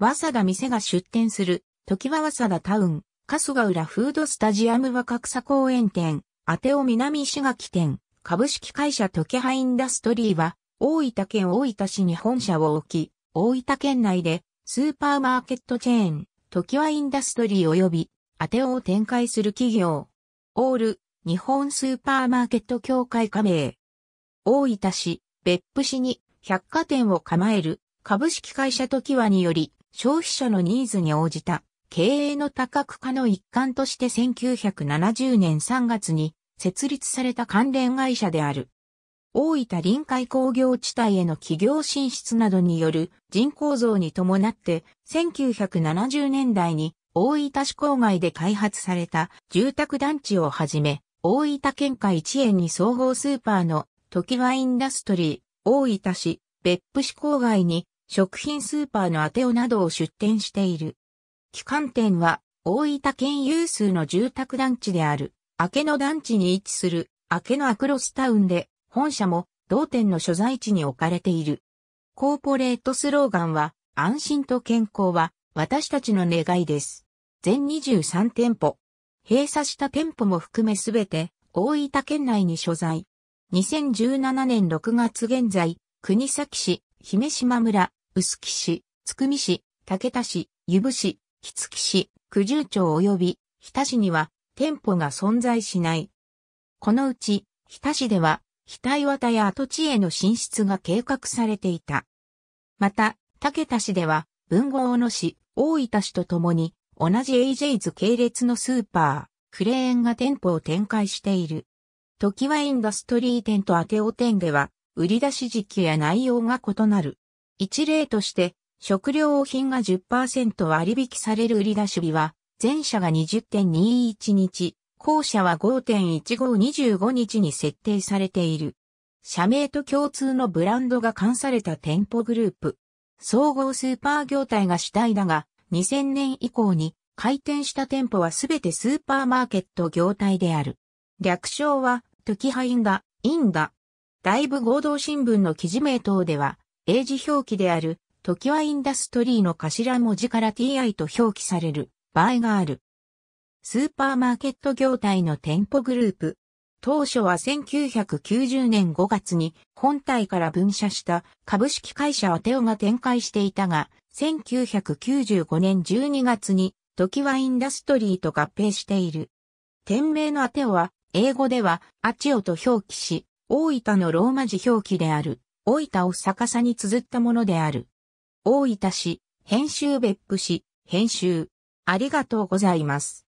わさだ店が出店する、時はわさだタウン、春日浦フードスタジアムは格差公園店、あてお南石垣店、株式会社時ハインダストリーは、大分県大分市に本社を置き、大分県内で、スーパーマーケットチェーン、時はインダストリー及び、あてを展開する企業。オール、日本スーパーマーケット協会加盟。大分市、別府市に、百貨店を構える、株式会社時はにより、消費者のニーズに応じた経営の多角化の一環として1970年3月に設立された関連会社である。大分臨海工業地帯への企業進出などによる人口増に伴って1970年代に大分市郊外で開発された住宅団地をはじめ大分県下一円に総合スーパーの時はインダストリー大分市別府市郊外に食品スーパーのアテオなどを出店している。旗艦店は大分県有数の住宅団地である、明けの団地に位置する、明けのアクロスタウンで、本社も同店の所在地に置かれている。コーポレートスローガンは、安心と健康は私たちの願いです。全23店舗。閉鎖した店舗も含めすべて大分県内に所在。2017年6月現在、国崎市、姫島村、臼杵市、津久美市、竹田市、湯布市、杵築市、九十町及び日田市には店舗が存在しない。このうち、日田市では、田岩田や跡地への進出が計画されていた。また、竹田市では、文豪小野市、大分市とともに、同じ AJ 図系列のスーパー、クレーンが店舗を展開している。時はインダストリー店とアテオ店では、売り出し時期や内容が異なる。一例として、食料品が10%割引される売り出し日は、前者が20.21日、後者は5.1525日に設定されている。社名と共通のブランドが関された店舗グループ。総合スーパー業態が主体だが、2000年以降に開店した店舗はすべてスーパーマーケット業態である。略称は、トキハインダ、インダ、大部合同新聞の記事名等では、英字表記である、トキワインダストリーの頭文字から TI と表記される場合がある。スーパーマーケット業態の店舗グループ。当初は1990年5月に本体から分社した株式会社アテオが展開していたが、1995年12月にトキワインダストリーと合併している。店名のアテオは英語ではアチオと表記し、大分のローマ字表記である、大分を逆さに綴ったものである。大分市、編集別府市、編集。ありがとうございます。